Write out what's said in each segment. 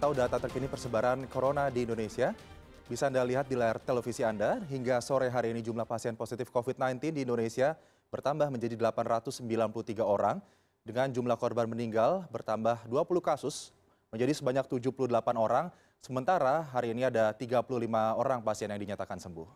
Tahu data terkini persebaran corona di Indonesia? Bisa Anda lihat di layar televisi Anda. Hingga sore hari ini jumlah pasien positif COVID-19 di Indonesia bertambah menjadi 893 orang. Dengan jumlah korban meninggal bertambah 20 kasus menjadi sebanyak 78 orang. Sementara hari ini ada 35 orang pasien yang dinyatakan sembuh.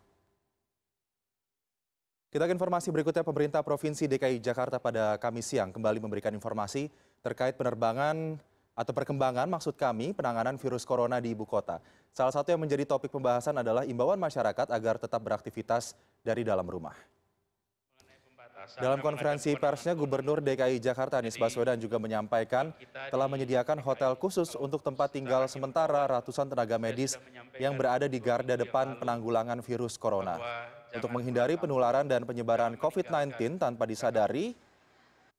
Kita ke informasi berikutnya, pemerintah Provinsi DKI Jakarta pada Kamis siang kembali memberikan informasi terkait penerbangan atau perkembangan maksud kami penanganan virus corona di ibu kota. Salah satu yang menjadi topik pembahasan adalah imbauan masyarakat agar tetap beraktivitas dari dalam rumah. Dalam konferensi persnya, Gubernur DKI Jakarta Anies Baswedan juga menyampaikan telah menyediakan hotel khusus untuk tempat tinggal sementara ratusan tenaga medis yang berada di garda depan penanggulangan virus corona. Untuk menghindari penularan dan penyebaran COVID-19 tanpa disadari,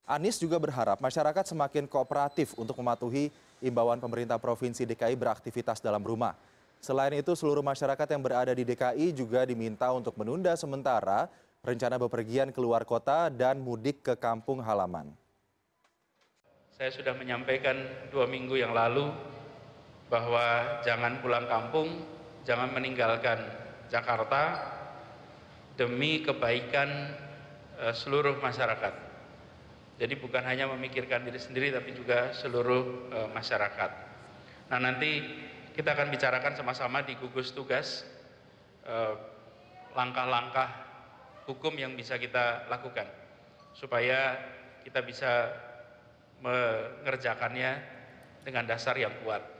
Anies juga berharap masyarakat semakin kooperatif untuk mematuhi imbauan pemerintah Provinsi DKI beraktivitas dalam rumah. Selain itu, seluruh masyarakat yang berada di DKI juga diminta untuk menunda sementara rencana bepergian keluar kota dan mudik ke kampung halaman. Saya sudah menyampaikan dua minggu yang lalu bahwa jangan pulang kampung, jangan meninggalkan Jakarta demi kebaikan eh, seluruh masyarakat. Jadi bukan hanya memikirkan diri sendiri tapi juga seluruh e, masyarakat. Nah nanti kita akan bicarakan sama-sama di gugus tugas e, langkah-langkah e, hukum yang bisa kita lakukan supaya kita bisa mengerjakannya dengan dasar yang kuat.